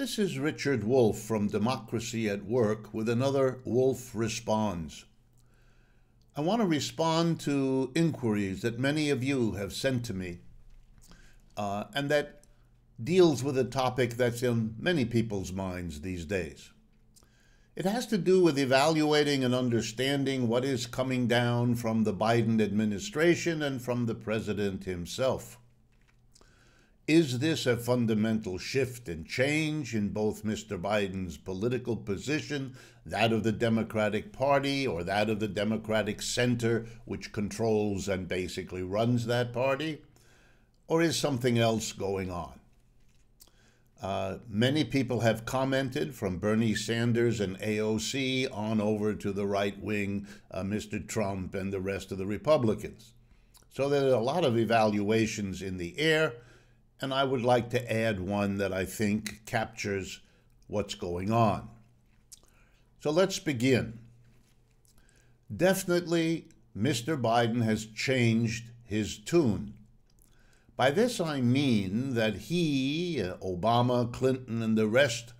This is Richard Wolff from Democracy at Work with another Wolff Responds. I want to respond to inquiries that many of you have sent to me uh, and that deals with a topic that's in many people's minds these days. It has to do with evaluating and understanding what is coming down from the Biden administration and from the president himself. Is this a fundamental shift and change in both Mr. Biden's political position, that of the Democratic Party, or that of the Democratic Center, which controls and basically runs that party? Or is something else going on? Uh, many people have commented from Bernie Sanders and AOC on over to the right wing, uh, Mr. Trump and the rest of the Republicans. So there are a lot of evaluations in the air. And I would like to add one that I think captures what's going on. So let's begin. Definitely, Mr. Biden has changed his tune. By this I mean that he, Obama, Clinton, and the rest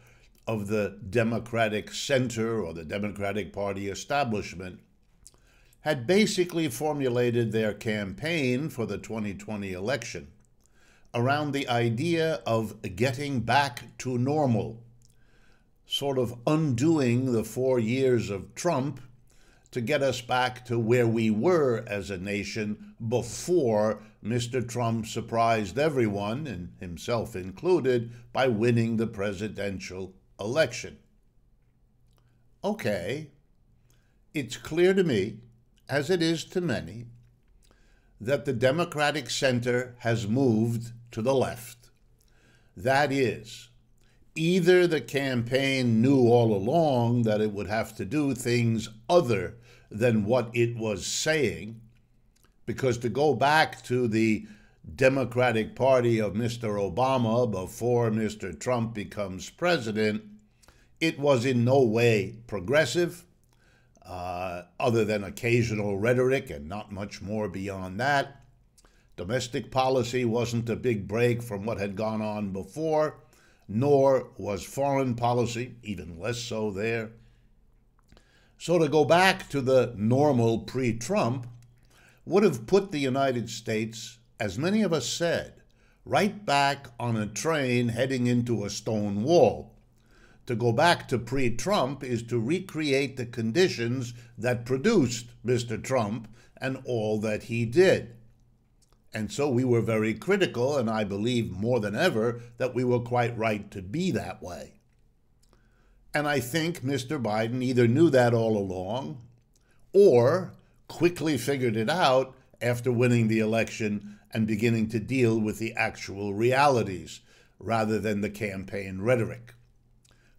of the Democratic center or the Democratic Party establishment had basically formulated their campaign for the 2020 election around the idea of getting back to normal, sort of undoing the four years of Trump to get us back to where we were as a nation before Mr. Trump surprised everyone, and himself included, by winning the presidential election. Okay, it's clear to me, as it is to many, that the Democratic center has moved to the left. That is, either the campaign knew all along that it would have to do things other than what it was saying, because to go back to the Democratic Party of Mr. Obama before Mr. Trump becomes president, it was in no way progressive uh, other than occasional rhetoric and not much more beyond that. Domestic policy wasn't a big break from what had gone on before, nor was foreign policy, even less so there. So to go back to the normal pre Trump would have put the United States, as many of us said, right back on a train heading into a stone wall, to go back to pre Trump is to recreate the conditions that produced Mr. Trump and all that he did. And so we were very critical, and I believe more than ever that we were quite right to be that way. And I think Mr. Biden either knew that all along or quickly figured it out after winning the election and beginning to deal with the actual realities rather than the campaign rhetoric.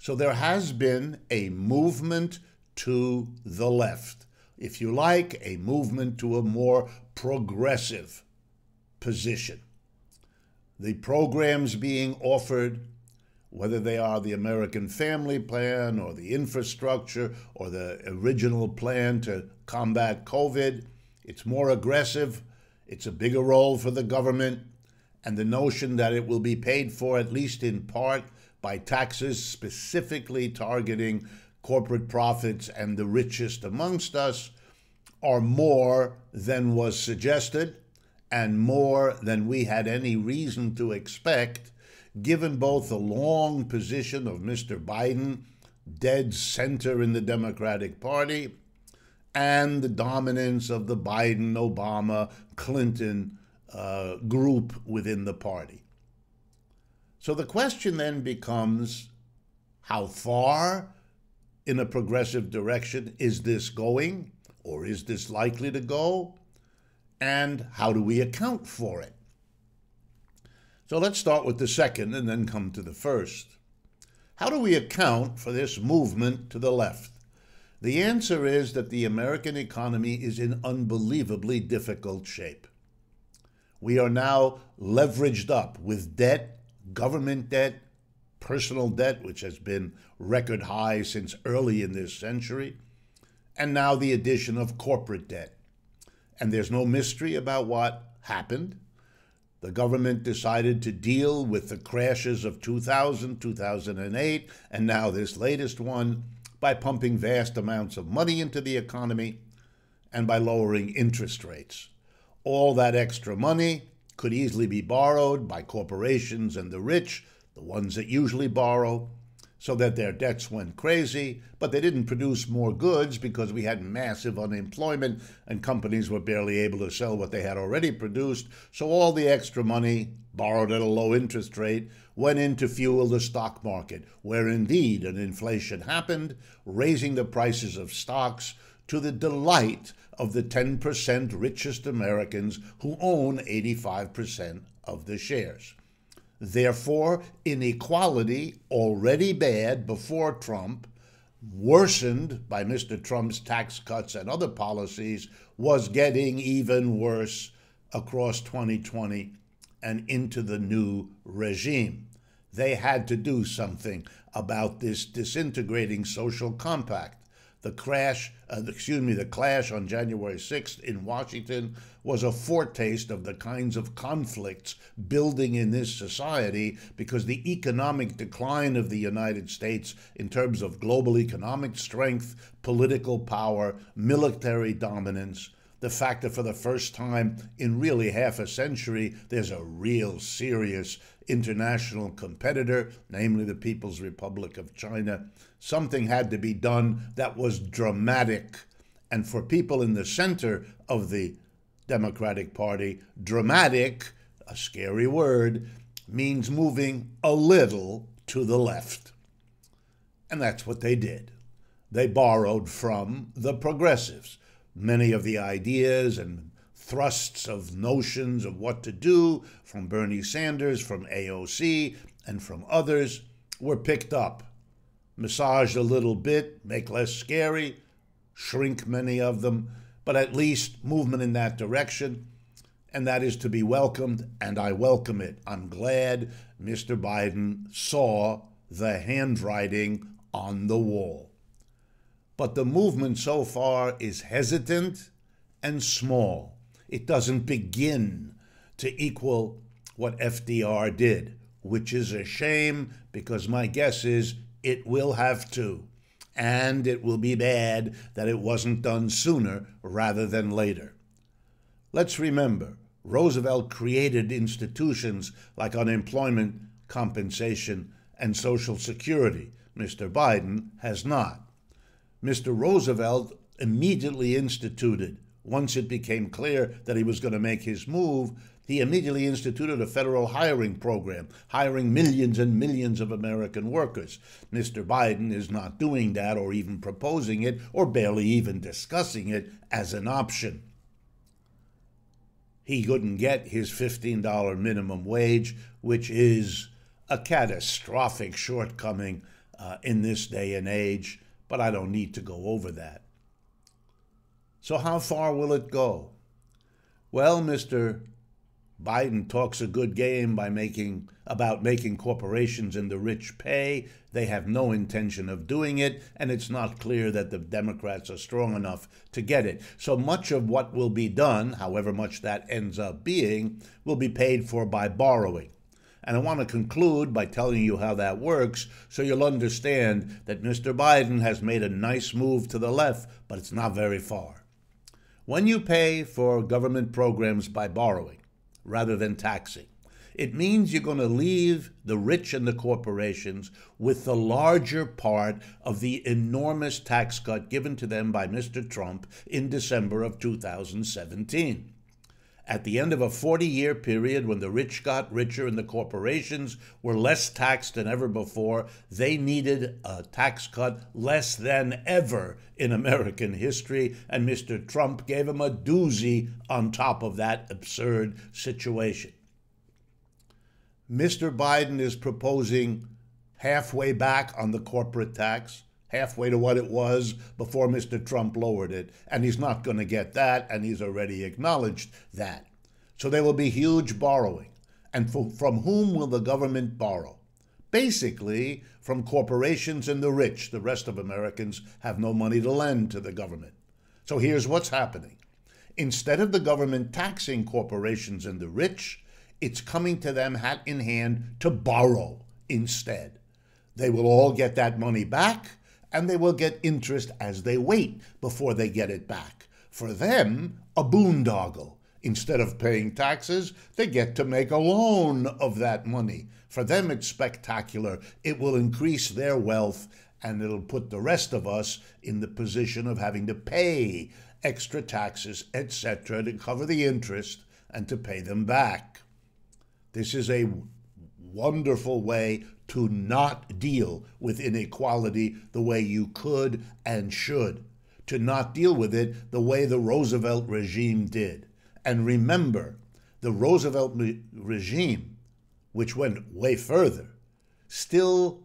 So there has been a movement to the left. If you like, a movement to a more progressive position. The programs being offered, whether they are the American Family Plan or the infrastructure or the original plan to combat COVID, it's more aggressive, it's a bigger role for the government, and the notion that it will be paid for, at least in part, by taxes, specifically targeting corporate profits and the richest amongst us, are more than was suggested and more than we had any reason to expect, given both the long position of Mr. Biden, dead center in the Democratic Party, and the dominance of the Biden, Obama, Clinton uh, group within the party. So the question then becomes how far in a progressive direction is this going or is this likely to go? And how do we account for it? So let's start with the second and then come to the first. How do we account for this movement to the left? The answer is that the American economy is in unbelievably difficult shape. We are now leveraged up with debt government debt, personal debt, which has been record high since early in this century, and now the addition of corporate debt. And there's no mystery about what happened. The government decided to deal with the crashes of 2000, 2008, and now this latest one by pumping vast amounts of money into the economy and by lowering interest rates. All that extra money could easily be borrowed by corporations and the rich, the ones that usually borrow, so that their debts went crazy, but they didn't produce more goods because we had massive unemployment and companies were barely able to sell what they had already produced. So all the extra money, borrowed at a low interest rate, went in to fuel the stock market, where indeed an inflation happened, raising the prices of stocks to the delight of the 10% richest Americans who own 85% of the shares. Therefore, inequality, already bad before Trump, worsened by Mr. Trump's tax cuts and other policies, was getting even worse across 2020 and into the new regime. They had to do something about this disintegrating social compact. The crash, uh, excuse me, the clash on January 6th in Washington was a foretaste of the kinds of conflicts building in this society because the economic decline of the United States in terms of global economic strength, political power, military dominance, the fact that for the first time in really half a century, there's a real serious international competitor, namely the People's Republic of China. Something had to be done that was dramatic. And for people in the center of the Democratic Party, dramatic, a scary word, means moving a little to the left. And that's what they did. They borrowed from the progressives many of the ideas and thrusts of notions of what to do from Bernie Sanders, from AOC, and from others were picked up, massaged a little bit, make less scary, shrink many of them, but at least movement in that direction. And that is to be welcomed, and I welcome it. I'm glad Mr. Biden saw the handwriting on the wall but the movement so far is hesitant and small. It doesn't begin to equal what FDR did, which is a shame because my guess is it will have to. And it will be bad that it wasn't done sooner rather than later. Let's remember, Roosevelt created institutions like unemployment compensation and Social Security. Mr. Biden has not. Mr. Roosevelt immediately instituted, once it became clear that he was going to make his move, he immediately instituted a federal hiring program, hiring millions and millions of American workers. Mr. Biden is not doing that or even proposing it or barely even discussing it as an option. He couldn't get his $15 minimum wage, which is a catastrophic shortcoming uh, in this day and age but I don't need to go over that. So, how far will it go? Well, Mr. Biden talks a good game by making about making corporations and the rich pay. They have no intention of doing it, and it's not clear that the Democrats are strong enough to get it. So much of what will be done, however much that ends up being, will be paid for by borrowing. And I want to conclude by telling you how that works so you'll understand that Mr. Biden has made a nice move to the left, but it's not very far. When you pay for government programs by borrowing rather than taxing, it means you're going to leave the rich and the corporations with the larger part of the enormous tax cut given to them by Mr. Trump in December of 2017 at the end of a 40 year period when the rich got richer and the corporations were less taxed than ever before, they needed a tax cut less than ever in American history. And Mr. Trump gave him a doozy on top of that absurd situation. Mr. Biden is proposing halfway back on the corporate tax halfway to what it was before Mr. Trump lowered it. And he's not going to get that, and he's already acknowledged that. So there will be huge borrowing. And from whom will the government borrow? Basically, from corporations and the rich. The rest of Americans have no money to lend to the government. So here's what's happening. Instead of the government taxing corporations and the rich, it's coming to them hat in hand to borrow instead. They will all get that money back and they will get interest as they wait before they get it back. For them, a boondoggle. Instead of paying taxes, they get to make a loan of that money. For them, it's spectacular. It will increase their wealth and it'll put the rest of us in the position of having to pay extra taxes, etc., to cover the interest and to pay them back. This is a wonderful way to not deal with inequality the way you could and should, to not deal with it the way the Roosevelt regime did. And remember, the Roosevelt regime, which went way further, still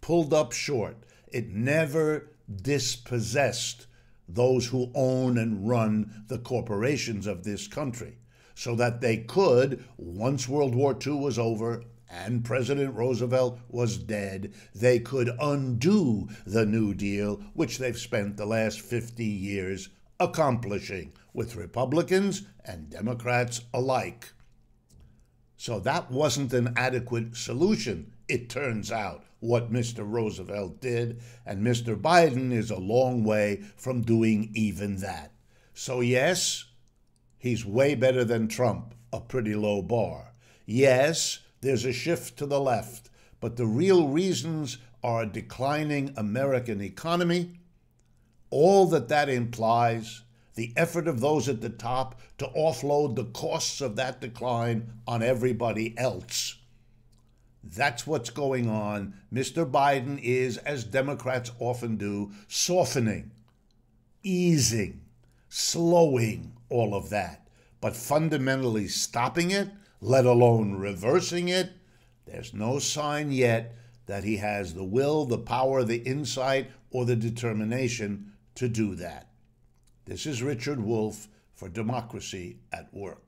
pulled up short. It never dispossessed those who own and run the corporations of this country so that they could, once World War II was over and President Roosevelt was dead, they could undo the New Deal, which they've spent the last 50 years accomplishing with Republicans and Democrats alike. So that wasn't an adequate solution, it turns out, what Mr. Roosevelt did, and Mr. Biden is a long way from doing even that. So, yes, he's way better than Trump, a pretty low bar. Yes, there's a shift to the left. But the real reasons are a declining American economy, all that that implies, the effort of those at the top to offload the costs of that decline on everybody else. That's what's going on. Mr. Biden is, as Democrats often do, softening, easing, slowing all of that, but fundamentally stopping it let alone reversing it, there's no sign yet that he has the will, the power, the insight, or the determination to do that. This is Richard Wolff for Democracy at Work.